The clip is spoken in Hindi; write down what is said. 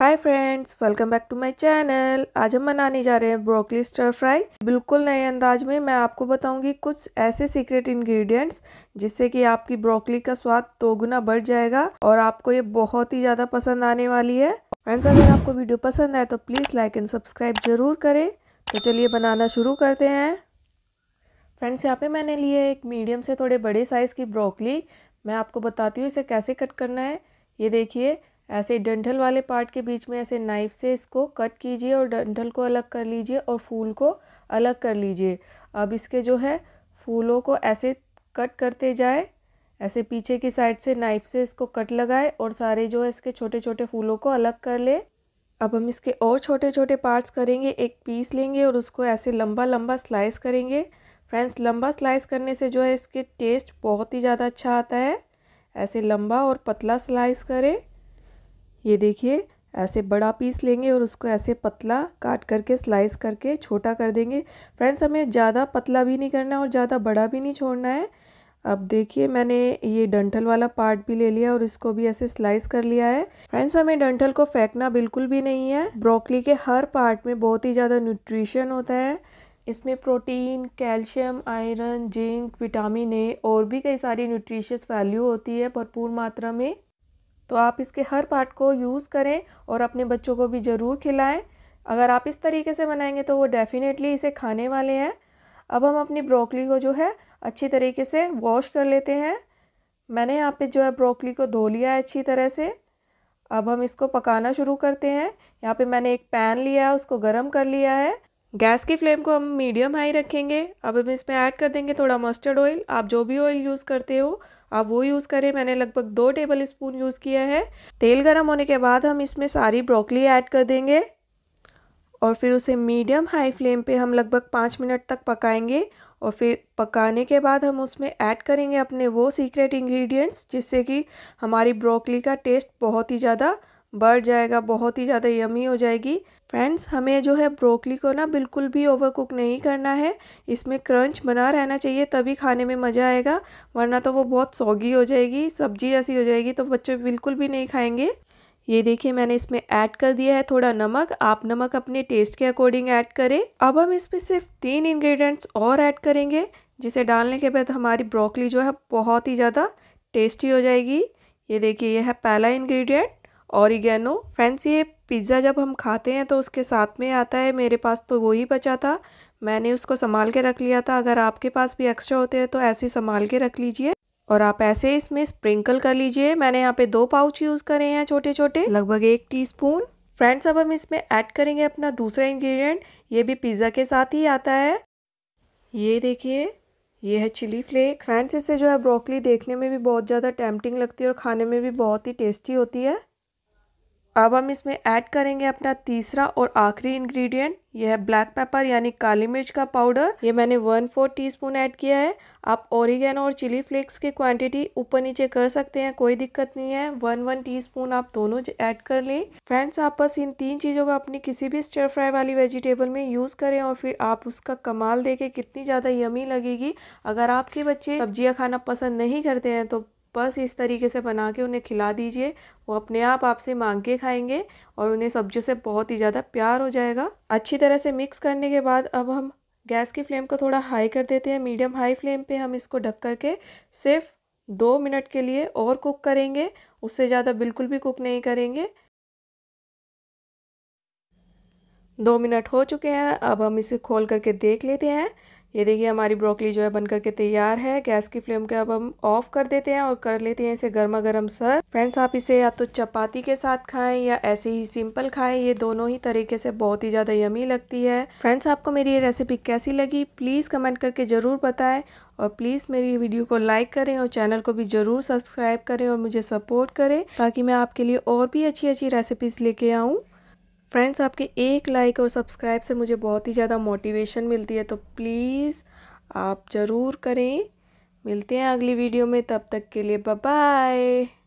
hi friends welcome back to my channel आज हम बनाने जा रहे हैं ब्रोकली स्टर फ्राई बिल्कुल नए अंदाज में मैं आपको बताऊंगी कुछ ऐसे सीक्रेट इंग्रेडिएंट्स जिससे कि आपकी ब्रोकली का स्वाद दोगुना बढ़ जाएगा और आपको ये बहुत ही ज़्यादा पसंद आने वाली है फ्रेंड्स अगर आपको वीडियो पसंद आए तो प्लीज़ लाइक एंड सब्सक्राइब जरूर करें तो चलिए बनाना शुरू करते हैं फ्रेंड्स यहाँ पर मैंने लिए एक मीडियम से थोड़े बड़े साइज़ की ब्रोकली मैं आपको बताती हूँ इसे कैसे कट करना है ये देखिए ऐसे डंठल वाले पार्ट के बीच में ऐसे नाइफ से इसको कट कीजिए और डंठल को अलग कर लीजिए और फूल को अलग कर लीजिए अब इसके जो है फूलों को ऐसे कट करते जाए ऐसे पीछे की साइड से नाइफ से इसको कट लगाए और सारे जो है इसके छोटे छोटे फूलों को अलग कर ले अब हम इसके और छोटे छोटे पार्ट्स करेंगे एक पीस लेंगे और उसको ऐसे लंबा लंबा स्लाइस करेंगे फ्रेंड्स लंबा स्लाइस करने से जो है इसके टेस्ट बहुत ही ज़्यादा अच्छा आता है ऐसे लंबा और पतला स्लाइस करें ये देखिए ऐसे बड़ा पीस लेंगे और उसको ऐसे पतला काट करके स्लाइस करके छोटा कर देंगे फ्रेंड्स हमें ज़्यादा पतला भी नहीं करना है और ज़्यादा बड़ा भी नहीं छोड़ना है अब देखिए मैंने ये डंठल वाला पार्ट भी ले लिया और इसको भी ऐसे स्लाइस कर लिया है फ्रेंड्स हमें डंठल को फेंकना बिल्कुल भी नहीं है ब्रोकली के हर पार्ट में बहुत ही ज़्यादा न्यूट्रिशन होता है इसमें protein calcium iron zinc vitamin A और भी कई सारी न्यूट्रिशियस वैल्यू होती है भरपूर मात्रा में तो आप इसके हर पार्ट को यूज़ करें और अपने बच्चों को भी ज़रूर खिलाएं अगर आप इस तरीके से बनाएंगे तो वो डेफ़िनेटली इसे खाने वाले हैं अब हम अपनी ब्रोकली को जो है अच्छी तरीके से वॉश कर लेते हैं मैंने यहाँ पे जो है ब्रोकली को धो लिया है अच्छी तरह से अब हम इसको पकाना शुरू करते हैं यहाँ पे मैंने एक पैन लिया है उसको गर्म कर लिया है गैस की फ्लेम को हम मीडियम हाई रखेंगे अब हम इसमें ऐड कर देंगे थोड़ा मस्टर्ड ऑयल आप जो भी ऑयल यूज़ करते हो आप वो यूज़ करें मैंने लगभग दो टेबल स्पून यूज़ किया है तेल गर्म होने के बाद हम इसमें सारी ब्रोकली ऐड कर देंगे और फिर उसे मीडियम हाई फ्लेम पे हम लगभग पाँच मिनट तक पकाएंगे और फिर पकाने के बाद हम उसमें ऐड करेंगे अपने वो सीक्रेट इंग्रेडिएंट्स जिससे कि हमारी ब्रोकली का टेस्ट बहुत ही ज़्यादा बढ़ जाएगा बहुत ही ज़्यादा यमी हो जाएगी फ्रेंड्स हमें जो है ब्रोकली को ना बिल्कुल भी ओवर कुक नहीं करना है इसमें क्रंच बना रहना चाहिए तभी खाने में मज़ा आएगा वरना तो वो बहुत सौगी हो जाएगी सब्जी ऐसी हो जाएगी तो बच्चे बिल्कुल भी नहीं खाएंगे ये देखिए मैंने इसमें ऐड कर दिया है थोड़ा नमक आप नमक अपने टेस्ट के अकॉर्डिंग ऐड करें अब हम इसमें सिर्फ तीन इन्ग्रीडियंट्स और ऐड करेंगे जिसे डालने के बाद हमारी ब्रोकली जो है बहुत ही ज़्यादा टेस्टी हो जाएगी ये देखिए यह है पहला इन्ग्रीडियंट ऑरिगेनो फ्रेंड्स ये पिज़्ज़ा जब हम खाते हैं तो उसके साथ में आता है मेरे पास तो वही बचा था मैंने उसको संभाल के रख लिया था अगर आपके पास भी एक्स्ट्रा होते हैं तो ऐसे संभाल के रख लीजिए और आप ऐसे इसमें स्प्रिंकल कर लीजिए मैंने यहाँ पे दो पाउच यूज़ करे हैं छोटे छोटे लगभग एक टीस्पून फ्रेंड्स अब हम इसमें ऐड करेंगे अपना दूसरा इंग्रेडिएंट ये भी पिज़्ज़ा के साथ ही आता है ये देखिए ये है चिली फ्लेक्स फ्रेंड्स इससे जो है ब्रोकली देखने में भी बहुत ज़्यादा टेम्पटिंग लगती है और खाने में भी बहुत ही टेस्टी होती है अब हम इसमें ऐड करेंगे अपना तीसरा और आखिरी इंग्रेडिएंट यह है ब्लैक पेपर यानी काली मिर्च का पाउडर ये मैंने वन फोर टीस्पून ऐड किया है आप ओरिगेनो और चिली फ्लेक्स की क्वांटिटी ऊपर नीचे कर सकते हैं कोई दिक्कत नहीं है वन वन टीस्पून आप दोनों ऐड कर लें फ्रेंड्स आप बस इन तीन चीज़ों को अपनी किसी भी स्टर फ्राई वाली वेजिटेबल में यूज़ करें और फिर आप उसका कमाल देखें कितनी ज़्यादा यमी लगेगी अगर आपके बच्चे सब्जियाँ खाना पसंद नहीं करते हैं तो बस इस तरीके से बना के उन्हें खिला दीजिए वो अपने आप आपसे मांग के खाएंगे और उन्हें सब्जियों से बहुत ही ज़्यादा प्यार हो जाएगा अच्छी तरह से मिक्स करने के बाद अब हम गैस की फ्लेम को थोड़ा हाई कर देते हैं मीडियम हाई फ्लेम पे हम इसको ढक कर के सिर्फ दो मिनट के लिए और कुक करेंगे उससे ज़्यादा बिल्कुल भी कुक नहीं करेंगे दो मिनट हो चुके हैं अब हम इसे खोल करके देख लेते हैं ये देखिए हमारी ब्रोकली जो है बन करके तैयार है गैस की फ्लेम को अब हम ऑफ कर देते हैं और कर लेते हैं इसे गर्मा गर्म सर फ्रेंड्स आप इसे या तो चपाती के साथ खाएं या ऐसे ही सिंपल खाएं ये दोनों ही तरीके से बहुत ही ज़्यादा यमी लगती है फ्रेंड्स आपको मेरी ये रेसिपी कैसी लगी प्लीज़ कमेंट करके ज़रूर बताएं और प्लीज़ मेरी वीडियो को लाइक करें और चैनल को भी ज़रूर सब्सक्राइब करें और मुझे सपोर्ट करें ताकि मैं आपके लिए और भी अच्छी अच्छी रेसिपीज़ लेके आऊँ फ्रेंड्स आपके एक लाइक और सब्सक्राइब से मुझे बहुत ही ज़्यादा मोटिवेशन मिलती है तो प्लीज़ आप ज़रूर करें मिलते हैं अगली वीडियो में तब तक के लिए बाय